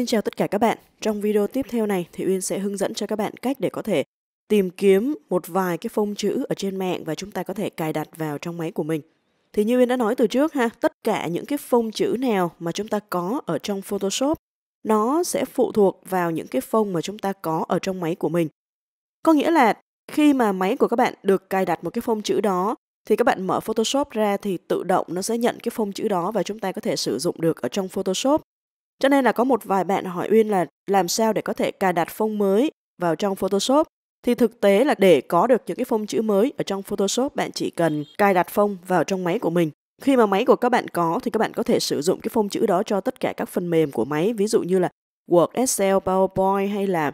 Xin chào tất cả các bạn. Trong video tiếp theo này thì Uyên sẽ hướng dẫn cho các bạn cách để có thể tìm kiếm một vài cái phông chữ ở trên mạng và chúng ta có thể cài đặt vào trong máy của mình. Thì như Uyên đã nói từ trước ha, tất cả những cái phông chữ nào mà chúng ta có ở trong Photoshop nó sẽ phụ thuộc vào những cái phông mà chúng ta có ở trong máy của mình. Có nghĩa là khi mà máy của các bạn được cài đặt một cái phông chữ đó thì các bạn mở Photoshop ra thì tự động nó sẽ nhận cái phông chữ đó và chúng ta có thể sử dụng được ở trong Photoshop cho nên là có một vài bạn hỏi Uyên là làm sao để có thể cài đặt phông mới vào trong Photoshop. Thì thực tế là để có được những cái phông chữ mới ở trong Photoshop, bạn chỉ cần cài đặt phông vào trong máy của mình. Khi mà máy của các bạn có thì các bạn có thể sử dụng cái phông chữ đó cho tất cả các phần mềm của máy, ví dụ như là Word, Excel, PowerPoint hay là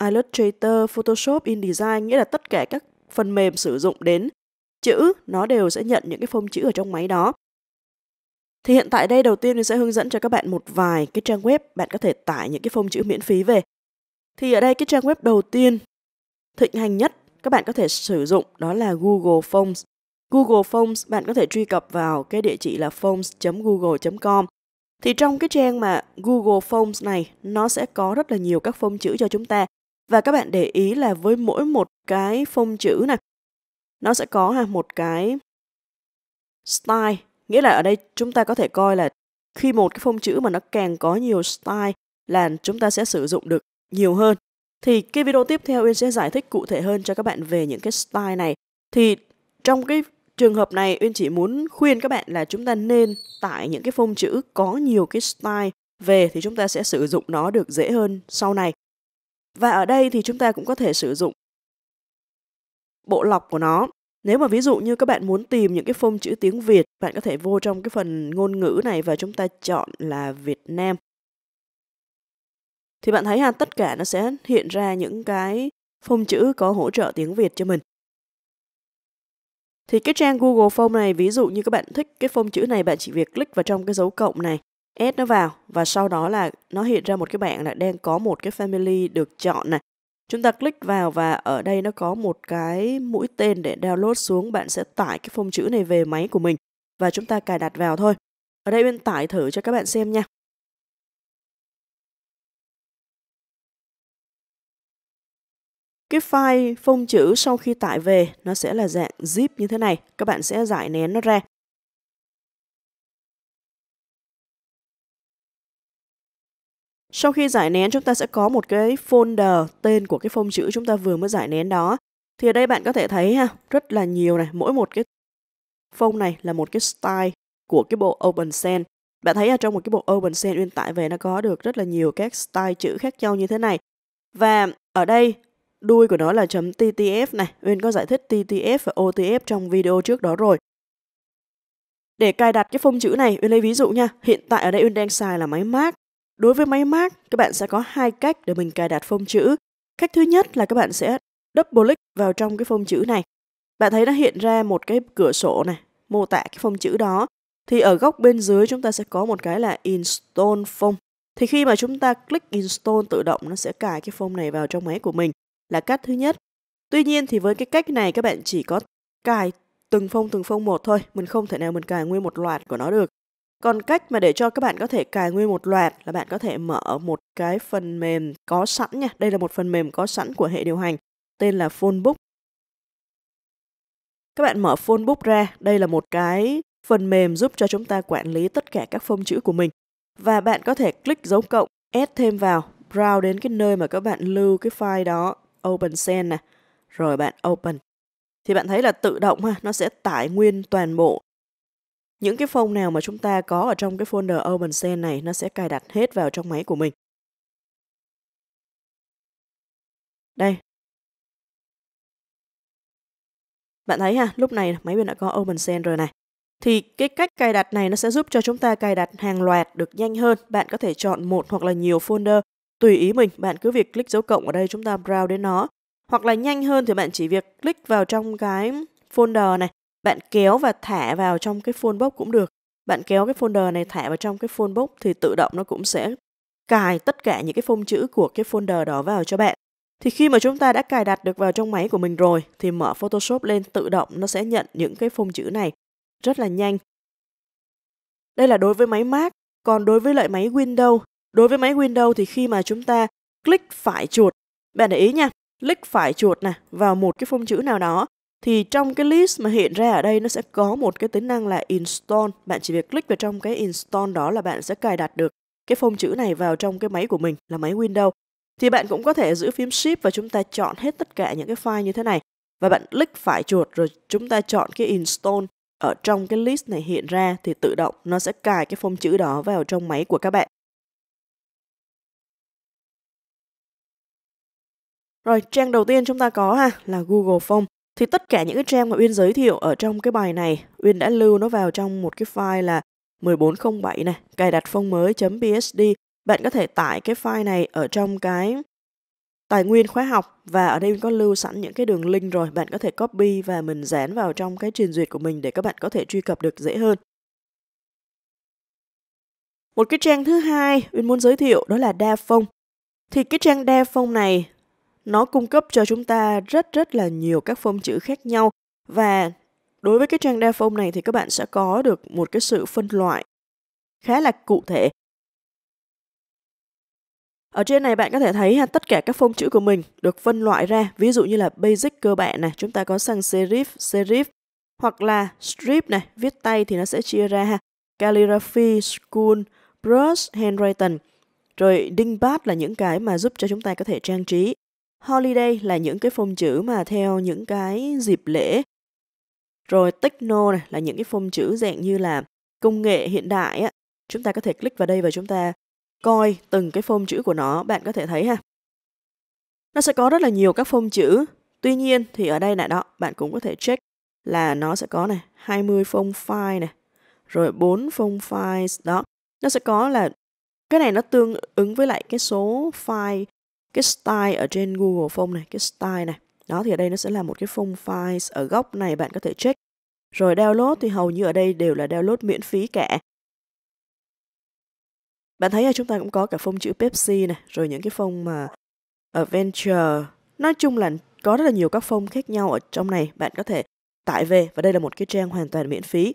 Illustrator, Photoshop, InDesign, nghĩa là tất cả các phần mềm sử dụng đến chữ nó đều sẽ nhận những cái phông chữ ở trong máy đó thì hiện tại đây đầu tiên mình sẽ hướng dẫn cho các bạn một vài cái trang web bạn có thể tải những cái phông chữ miễn phí về. Thì ở đây cái trang web đầu tiên thịnh hành nhất các bạn có thể sử dụng đó là Google Forms. Google Forms bạn có thể truy cập vào cái địa chỉ là forms.google.com. Thì trong cái trang mà Google Forms này nó sẽ có rất là nhiều các phông chữ cho chúng ta. Và các bạn để ý là với mỗi một cái phông chữ này nó sẽ có một cái style Nghĩa là ở đây chúng ta có thể coi là khi một cái phông chữ mà nó càng có nhiều style là chúng ta sẽ sử dụng được nhiều hơn. Thì cái video tiếp theo Uyên sẽ giải thích cụ thể hơn cho các bạn về những cái style này. Thì trong cái trường hợp này Uyên chỉ muốn khuyên các bạn là chúng ta nên tải những cái phông chữ có nhiều cái style về thì chúng ta sẽ sử dụng nó được dễ hơn sau này. Và ở đây thì chúng ta cũng có thể sử dụng bộ lọc của nó nếu mà ví dụ như các bạn muốn tìm những cái phông chữ tiếng Việt, bạn có thể vô trong cái phần ngôn ngữ này và chúng ta chọn là Việt Nam. Thì bạn thấy ha, tất cả nó sẽ hiện ra những cái phông chữ có hỗ trợ tiếng Việt cho mình. Thì cái trang Google Form này, ví dụ như các bạn thích cái phông chữ này, bạn chỉ việc click vào trong cái dấu cộng này, add nó vào và sau đó là nó hiện ra một cái bạn là đang có một cái family được chọn này. Chúng ta click vào và ở đây nó có một cái mũi tên để download xuống. Bạn sẽ tải cái phông chữ này về máy của mình và chúng ta cài đặt vào thôi. Ở đây bên tải thử cho các bạn xem nha. Cái file phông chữ sau khi tải về nó sẽ là dạng zip như thế này. Các bạn sẽ giải nén nó ra. Sau khi giải nén chúng ta sẽ có một cái folder tên của cái phông chữ chúng ta vừa mới giải nén đó. Thì ở đây bạn có thể thấy ha, rất là nhiều này, mỗi một cái phông này là một cái style của cái bộ Open Sen. Bạn thấy ở trong một cái bộ Open Sen nguyên tải về nó có được rất là nhiều các style chữ khác nhau như thế này. Và ở đây đuôi của nó là .ttf này, Uyên có giải thích TTF và OTF trong video trước đó rồi. Để cài đặt cái phông chữ này, Uyên lấy ví dụ nha, hiện tại ở đây Uyên đang xài là máy Mac Đối với máy Mac, các bạn sẽ có hai cách để mình cài đặt phông chữ. Cách thứ nhất là các bạn sẽ double click vào trong cái phông chữ này. Bạn thấy nó hiện ra một cái cửa sổ này, mô tả cái phông chữ đó. Thì ở góc bên dưới chúng ta sẽ có một cái là install phông. Thì khi mà chúng ta click install tự động nó sẽ cài cái phông này vào trong máy của mình là cách thứ nhất. Tuy nhiên thì với cái cách này các bạn chỉ có cài từng phông từng phông một thôi, mình không thể nào mình cài nguyên một loạt của nó được. Còn cách mà để cho các bạn có thể cài nguyên một loạt là bạn có thể mở một cái phần mềm có sẵn nha. Đây là một phần mềm có sẵn của hệ điều hành tên là Phonebook. Các bạn mở Phonebook ra, đây là một cái phần mềm giúp cho chúng ta quản lý tất cả các phông chữ của mình. Và bạn có thể click dấu cộng, add thêm vào, browse đến cái nơi mà các bạn lưu cái file đó, open send nè, rồi bạn open. Thì bạn thấy là tự động ha, nó sẽ tải nguyên toàn bộ những cái phone nào mà chúng ta có ở trong cái folder OpenSend này nó sẽ cài đặt hết vào trong máy của mình. Đây. Bạn thấy ha, lúc này máy mình đã có OpenSend rồi này. Thì cái cách cài đặt này nó sẽ giúp cho chúng ta cài đặt hàng loạt được nhanh hơn. Bạn có thể chọn một hoặc là nhiều folder tùy ý mình. Bạn cứ việc click dấu cộng ở đây chúng ta browse đến nó. Hoặc là nhanh hơn thì bạn chỉ việc click vào trong cái folder này bạn kéo và thả vào trong cái phone box cũng được. Bạn kéo cái folder này thả vào trong cái phone box thì tự động nó cũng sẽ cài tất cả những cái phông chữ của cái folder đó vào cho bạn. Thì khi mà chúng ta đã cài đặt được vào trong máy của mình rồi thì mở Photoshop lên tự động nó sẽ nhận những cái phông chữ này rất là nhanh. Đây là đối với máy Mac, còn đối với lại máy Windows, đối với máy Windows thì khi mà chúng ta click phải chuột, bạn để ý nha, click phải chuột này vào một cái phông chữ nào đó thì trong cái list mà hiện ra ở đây nó sẽ có một cái tính năng là install bạn chỉ việc click vào trong cái install đó là bạn sẽ cài đặt được cái phông chữ này vào trong cái máy của mình là máy Windows thì bạn cũng có thể giữ phím shift và chúng ta chọn hết tất cả những cái file như thế này và bạn click phải chuột rồi chúng ta chọn cái install ở trong cái list này hiện ra thì tự động nó sẽ cài cái phông chữ đó vào trong máy của các bạn. Rồi, trang đầu tiên chúng ta có ha là Google Form. Thì tất cả những cái trang mà Uyên giới thiệu ở trong cái bài này, Uyên đã lưu nó vào trong một cái file là 1407 này, cài đặt phong mới.psd. Bạn có thể tải cái file này ở trong cái tài nguyên khóa học và ở đây mình có lưu sẵn những cái đường link rồi bạn có thể copy và mình dán vào trong cái trình duyệt của mình để các bạn có thể truy cập được dễ hơn một cái trang thứ hai Uyên muốn giới thiệu đó là đa phong thì cái trang đa phong này nó cung cấp cho chúng ta rất rất là nhiều các phông chữ khác nhau và đối với cái trang đa phông này thì các bạn sẽ có được một cái sự phân loại khá là cụ thể. Ở trên này bạn có thể thấy ha, tất cả các phông chữ của mình được phân loại ra, ví dụ như là basic cơ bản này, chúng ta có sang serif, serif hoặc là strip này, viết tay thì nó sẽ chia ra ha, calligraphy, school, brush, handwriting. Rồi dingbat là những cái mà giúp cho chúng ta có thể trang trí holiday là những cái phông chữ mà theo những cái dịp lễ. Rồi techno này là những cái phông chữ dạng như là công nghệ hiện đại á. Chúng ta có thể click vào đây và chúng ta coi từng cái phông chữ của nó, bạn có thể thấy ha. Nó sẽ có rất là nhiều các phông chữ. Tuy nhiên thì ở đây này đó, bạn cũng có thể check là nó sẽ có này 20 phông file này, rồi 4 phông file đó. Nó sẽ có là cái này nó tương ứng với lại cái số file cái style ở trên Google Form này, cái style này. Đó thì ở đây nó sẽ là một cái form files ở góc này bạn có thể check. Rồi download thì hầu như ở đây đều là download miễn phí cả. Bạn thấy là chúng ta cũng có cả phông chữ Pepsi này, rồi những cái phông mà Adventure. Nói chung là có rất là nhiều các phông khác nhau ở trong này bạn có thể tải về và đây là một cái trang hoàn toàn miễn phí.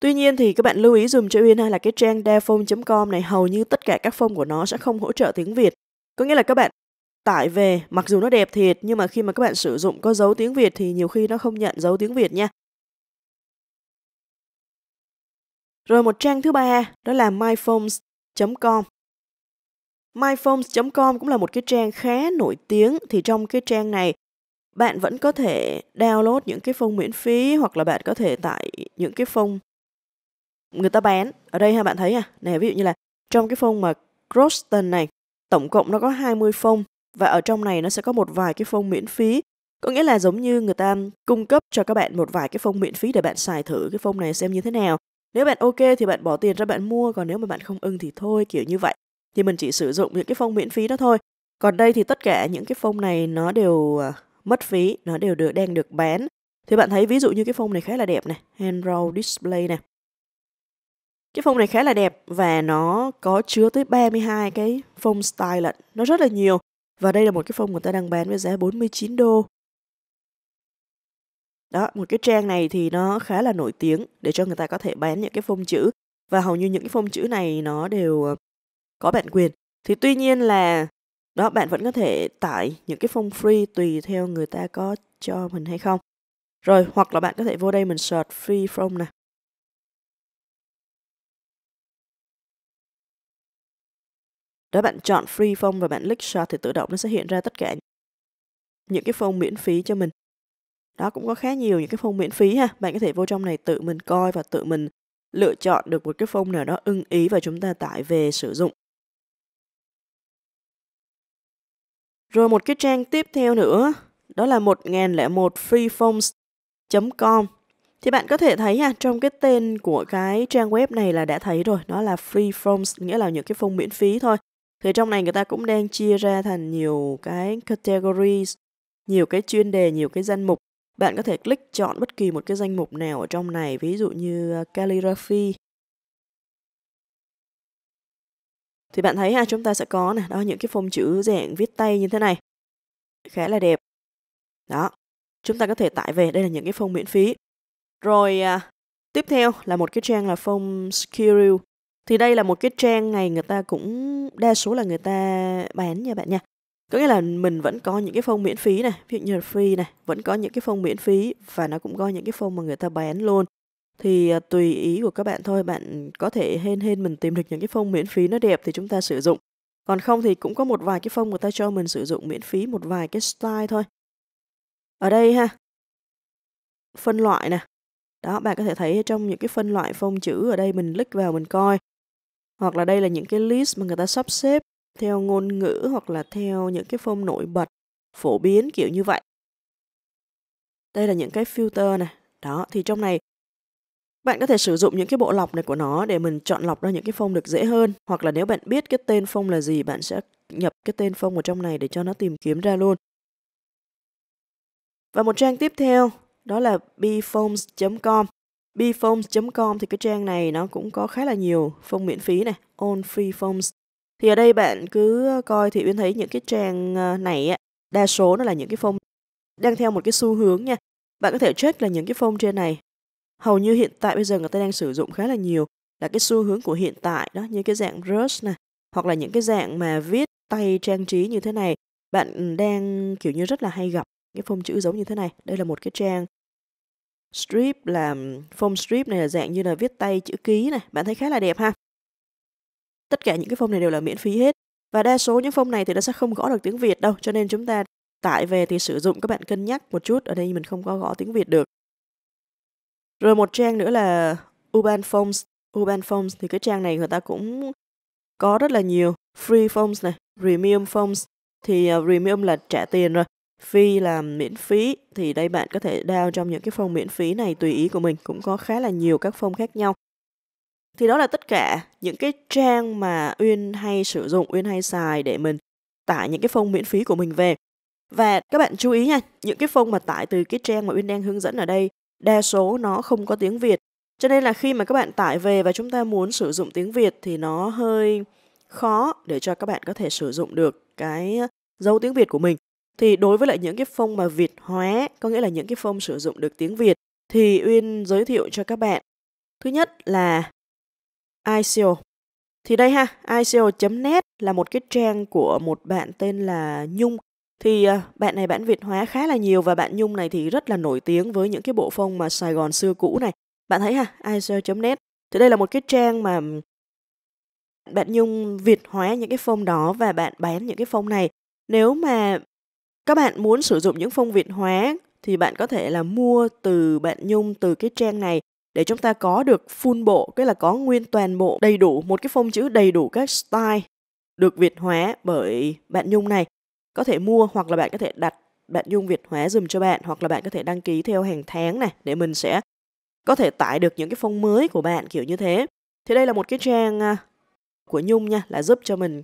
Tuy nhiên thì các bạn lưu ý dùm cho Uyên hay là cái trang daphone.com này hầu như tất cả các phông của nó sẽ không hỗ trợ tiếng Việt. Có nghĩa là các bạn tải về, mặc dù nó đẹp thiệt nhưng mà khi mà các bạn sử dụng có dấu tiếng Việt thì nhiều khi nó không nhận dấu tiếng Việt nha. Rồi một trang thứ ba đó là myphones.com. myphones.com cũng là một cái trang khá nổi tiếng thì trong cái trang này bạn vẫn có thể download những cái phông miễn phí hoặc là bạn có thể tải những cái phông người ta bán ở đây ha bạn thấy à này ví dụ như là trong cái phông mà Croston này tổng cộng nó có 20 phông và ở trong này nó sẽ có một vài cái phông miễn phí có nghĩa là giống như người ta cung cấp cho các bạn một vài cái phông miễn phí để bạn xài thử cái phông này xem như thế nào nếu bạn ok thì bạn bỏ tiền ra bạn mua còn nếu mà bạn không ưng thì thôi kiểu như vậy thì mình chỉ sử dụng những cái phông miễn phí đó thôi còn đây thì tất cả những cái phông này nó đều à, mất phí nó đều được đang được bán thì bạn thấy ví dụ như cái phông này khá là đẹp này handrail display này cái phông này khá là đẹp và nó có chứa tới 32 cái phông style lận. Nó rất là nhiều. Và đây là một cái phông người ta đang bán với giá 49 đô. Đó, một cái trang này thì nó khá là nổi tiếng để cho người ta có thể bán những cái phông chữ. Và hầu như những cái phông chữ này nó đều ờ, có bản quyền. Thì tuy nhiên là đó bạn vẫn có thể tải những cái phông free tùy theo người ta có cho mình hay không. Rồi hoặc là bạn có thể vô đây mình search free from nè. Nếu bạn chọn free phone và bạn click shot thì tự động nó sẽ hiện ra tất cả những cái phone miễn phí cho mình. Đó cũng có khá nhiều những cái phone miễn phí ha. Bạn có thể vô trong này tự mình coi và tự mình lựa chọn được một cái phone nào đó ưng ý và chúng ta tải về sử dụng. Rồi một cái trang tiếp theo nữa, đó là 1001 freephones.com. Thì bạn có thể thấy ha, trong cái tên của cái trang web này là đã thấy rồi, nó là free phones, nghĩa là những cái phone miễn phí thôi thì trong này người ta cũng đang chia ra thành nhiều cái categories nhiều cái chuyên đề nhiều cái danh mục bạn có thể click chọn bất kỳ một cái danh mục nào ở trong này ví dụ như ờ, calligraphy thì bạn thấy ha chúng ta sẽ có nè đó những cái phông chữ dạng viết tay như thế này khá là đẹp đó chúng ta có thể tải về đây là những cái phông miễn phí rồi à, tiếp theo là một cái trang là phông Skiril thì đây là một cái trang này người ta cũng đa số là người ta bán nha bạn nha có nghĩa là mình vẫn có những cái phông miễn phí này ví dụ như là free này vẫn có những cái phông miễn phí và nó cũng có những cái phông mà người ta bán luôn thì à, tùy ý của các bạn thôi bạn có thể hên hên mình tìm được những cái phông miễn phí nó đẹp thì chúng ta sử dụng còn không thì cũng có một vài cái phông người ta cho mình sử dụng miễn phí một vài cái style thôi ở đây ha phân loại nè đó bạn có thể thấy trong những cái phân loại phông chữ ở đây mình click vào mình coi hoặc là đây là những cái list mà người ta sắp xếp theo ngôn ngữ hoặc là theo những cái phông nổi bật phổ biến kiểu như vậy đây là những cái filter này đó thì trong này bạn có thể sử dụng những cái bộ lọc này của nó để mình chọn lọc ra những cái phông được dễ hơn hoặc là nếu bạn biết cái tên phông là gì bạn sẽ nhập cái tên phông vào trong này để cho nó tìm kiếm ra luôn và một trang tiếp theo đó là bfoams.com bphones.com thì cái trang này nó cũng có khá là nhiều phone miễn phí này, all free phones. Thì ở đây bạn cứ ờ, coi thì Uyên thấy những cái trang ờ, này á, đa số nó là những cái phone đang theo một cái xu hướng nha. Bạn có thể check là những cái phone trên này. Hầu như hiện tại bây giờ người ta đang sử dụng khá là nhiều là cái xu hướng của hiện tại đó như cái dạng brush này hoặc là những cái dạng mà viết tay trang trí như thế này bạn ừ, đang kiểu như rất là hay gặp cái phông chữ giống như thế này đây là một cái trang Strip là foam strip này là dạng như là viết tay chữ ký này, bạn thấy khá là đẹp ha. Tất cả những cái foam này đều là miễn phí hết. Và đa số những foam này thì nó sẽ không gõ được tiếng Việt đâu, cho nên chúng ta tải về thì sử dụng các bạn cân nhắc một chút, ở đây mình không có gõ tiếng Việt được. Rồi một trang nữa là Urban Foams. Urban Foams thì cái trang này người ta cũng có rất là nhiều free foams này, premium foams thì à, premium là trả tiền rồi Phi là miễn phí thì đây bạn có thể down trong những cái phong miễn phí này tùy ý của mình cũng có khá là nhiều các phong khác nhau. Thì đó là tất cả những cái trang mà Uyên hay sử dụng, Uyên hay xài để mình tải những cái phong miễn phí của mình về. Và các bạn chú ý nha, những cái phong mà tải từ cái trang mà Uyên đang hướng dẫn ở đây, đa số nó không có tiếng Việt. Cho nên là khi mà các bạn tải về và chúng ta muốn sử dụng tiếng Việt thì nó hơi khó để cho các bạn có thể sử dụng được cái ờ, dấu tiếng Việt của mình. Thì đối với lại những cái phông mà Việt hóa, có nghĩa là những cái phông sử dụng được tiếng Việt, thì Uyên giới thiệu cho các bạn. Thứ nhất là ICO. Thì đây ha, ICO.net là một cái trang của một bạn tên là Nhung. Thì à, bạn này bạn Việt hóa khá là nhiều và bạn Nhung này thì rất là nổi tiếng với những cái bộ phông mà Sài Gòn xưa cũ này. Bạn thấy ha, ICO.net. Thì đây là một cái trang mà bạn Nhung Việt hóa những cái phông đó và bạn bán những cái phông này. Nếu mà các bạn muốn sử dụng những phong việt hóa thì bạn có thể là mua từ bạn Nhung từ cái trang này để chúng ta có được full bộ, cái là có nguyên toàn bộ đầy đủ một cái phông chữ đầy đủ các style được việt hóa bởi bạn Nhung này. Có thể mua hoặc là bạn có thể đặt bạn Nhung việt hóa dùm cho bạn hoặc là bạn có thể đăng ký theo hàng tháng này để mình sẽ có thể tải được những cái phông mới của bạn kiểu như thế. Thì đây là một cái trang à, của Nhung nha là giúp cho mình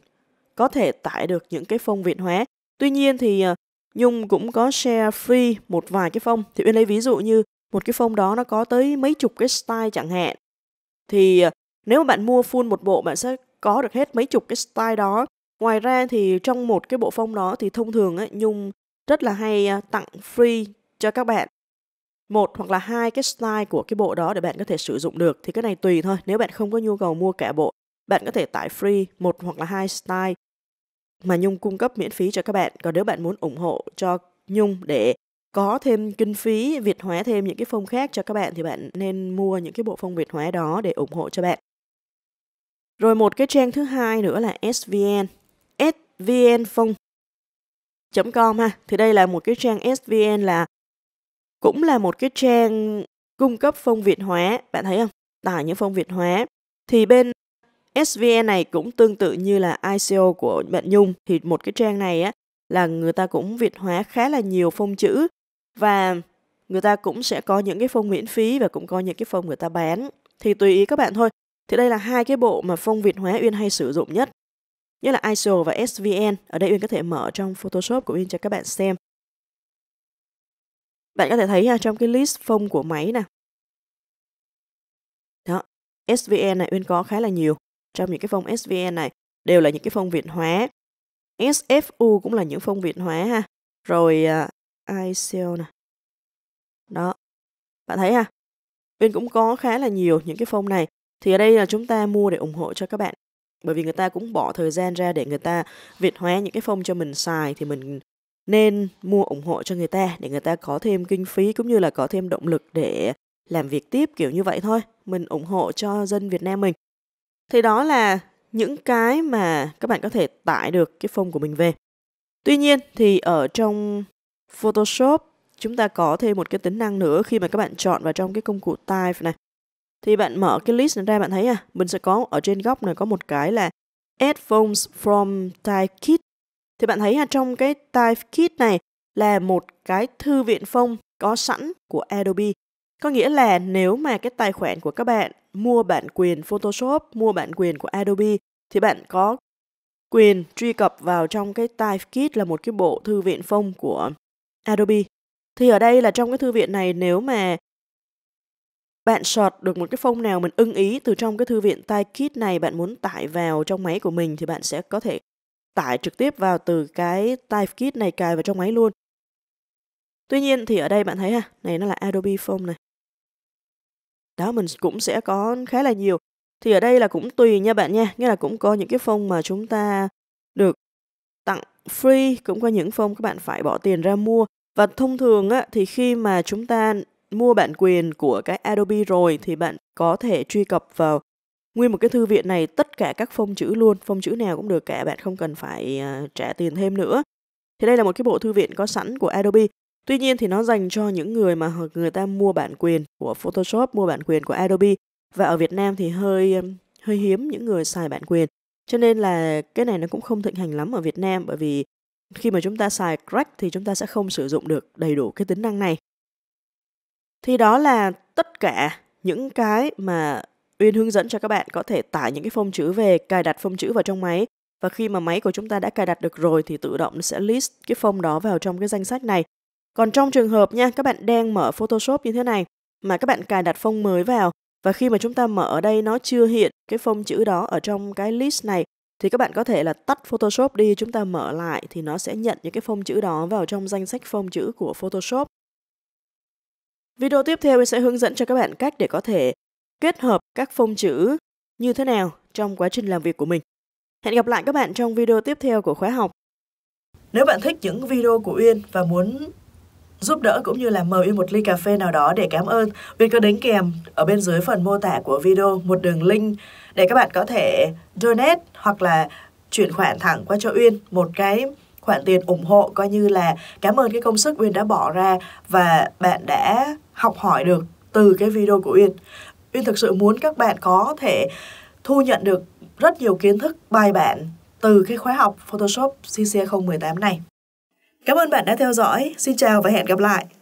có thể tải được những cái phông việt hóa. Tuy nhiên thì à, Nhung cũng có share free một vài cái phông. Thì Uyên lấy ví dụ như một cái phông đó nó có tới mấy chục cái style chẳng hạn. Thì ờ, nếu mà bạn mua full một bộ bạn sẽ có được hết mấy chục cái style đó. Ngoài ra thì trong một cái bộ phông đó thì thông thường ấy, Nhung rất là hay ờ, tặng free cho các bạn một hoặc là hai cái style của cái bộ đó để bạn có thể sử dụng được thì cái này tùy thôi nếu bạn không có nhu cầu mua cả bộ bạn có thể tải free một hoặc là hai style mà Nhung cung cấp miễn phí cho các bạn. Còn nếu bạn muốn ủng hộ cho Nhung để có thêm kinh phí Việt hóa thêm những cái phông khác cho các bạn thì bạn nên mua những cái bộ phông Việt hóa đó để ủng hộ cho bạn. Rồi một cái trang thứ hai nữa là SVN. SVN phông com ha. Thì đây là một cái trang SVN là cũng là một cái trang cung cấp phông Việt hóa, bạn thấy không? Tải à, những phông Việt hóa. Thì bên SVN e này cũng tương tự như là ICO của bạn Nhung thì một cái trang này á là người ta cũng việt hóa khá là nhiều phông chữ và người ta cũng sẽ có những cái phông miễn phí và cũng có những cái phông người ta bán thì tùy ý các bạn thôi. Thì đây là hai cái bộ mà phông việt hóa Uyên hay sử dụng nhất. Như là ISO và SVN. E Ở đây Uyên có thể mở trong Photoshop của Uyên cho các bạn xem. Bạn có thể thấy ha, trong cái list phông của máy nè. Đó, SVN e này Uyên có khá là nhiều trong những cái phong SVN này đều là những cái phong Việt hóa. SFU cũng là những phong Việt hóa ha. Rồi uh, à, ICO nè. Đó. Bạn thấy ha. Bên cũng có khá là nhiều những cái phong này. Thì ở đây là chúng ta mua để ủng hộ cho các bạn. Bởi vì người ta cũng bỏ thời gian ra để người ta Việt hóa những cái phong cho mình xài thì mình nên mua ủng hộ cho người ta để người ta có thêm kinh phí cũng như là có thêm động lực để làm việc tiếp kiểu như vậy thôi. Mình ủng hộ cho dân Việt Nam mình thì đó là những cái mà các bạn có thể tải được cái phông của mình về. Tuy nhiên thì ở trong Photoshop chúng ta có thêm một cái tính năng nữa khi mà các bạn chọn vào trong cái công cụ type này. Thì bạn mở cái list này ra bạn thấy à, mình sẽ có ở trên góc này có một cái là Add Forms from Type Kit. Thì bạn thấy à, trong cái Type Kit này là một cái thư viện phông có sẵn của Adobe. Có nghĩa là nếu mà cái tài khoản của các bạn mua bản quyền Photoshop, mua bản quyền của Adobe thì bạn có quyền truy cập vào trong cái Typekit là một cái bộ thư viện phông của Adobe. Thì ở đây là trong cái thư viện này nếu mà bạn search được một cái phông nào mình ưng ý từ trong cái thư viện Typekit này bạn muốn tải vào trong máy của mình thì bạn sẽ có thể tải trực tiếp vào từ cái Typekit này cài vào trong máy luôn. Tuy nhiên thì ở đây bạn thấy ha, này nó là Adobe Phone này đó mình cũng sẽ có khá là nhiều thì ở đây là cũng tùy nha bạn nha nghĩa là cũng có những cái phong mà chúng ta được tặng free cũng có những phong các bạn phải bỏ tiền ra mua và thông thường á, thì khi mà chúng ta mua bản quyền của cái Adobe rồi thì bạn có thể truy cập vào nguyên một cái thư viện này tất cả các phông chữ luôn phông chữ nào cũng được cả bạn không cần phải uh, trả tiền thêm nữa thì đây là một cái bộ thư viện có sẵn của Adobe Tuy nhiên thì nó dành cho những người mà người ta mua bản quyền của Photoshop, mua bản quyền của Adobe và ở Việt Nam thì hơi um, hơi hiếm những người xài bản quyền. Cho nên là cái này nó cũng không thịnh hành lắm ở Việt Nam bởi vì khi mà chúng ta xài crack thì chúng ta sẽ không sử dụng được đầy đủ cái tính năng này. Thì đó là tất cả những cái mà Uyên hướng dẫn cho các bạn có thể tải những cái phông chữ về, cài đặt phông chữ vào trong máy và khi mà máy của chúng ta đã cài đặt được rồi thì tự động nó sẽ list cái phông đó vào trong cái danh sách này còn trong trường hợp nha, các bạn đang mở Photoshop như thế này mà các bạn cài đặt phông mới vào và khi mà chúng ta mở ở đây nó chưa hiện cái phông chữ đó ở trong cái list này thì các bạn có thể là tắt Photoshop đi, chúng ta mở lại thì nó sẽ nhận những cái phông chữ đó vào trong danh sách phông chữ của Photoshop. Video tiếp theo mình sẽ hướng dẫn cho các bạn cách để có thể kết hợp các phông chữ như thế nào trong quá trình làm việc của mình. Hẹn gặp lại các bạn trong video tiếp theo của khóa học. Nếu bạn thích những video của Uyên và muốn giúp đỡ cũng như là mời Uyên một ly cà phê nào đó để cảm ơn. Uyên có đính kèm ở bên dưới phần mô tả của video một đường link để các bạn có thể donate hoặc là chuyển khoản thẳng qua cho Uyên một cái khoản tiền ủng hộ coi như là cảm ơn cái công sức Uyên đã bỏ ra và bạn đã học hỏi được từ cái video của Uyên. Uyên thực sự muốn các bạn có thể thu nhận được rất nhiều kiến thức bài bản từ cái khóa học Photoshop CC018 này. Cảm ơn bạn đã theo dõi. Xin chào và hẹn gặp lại.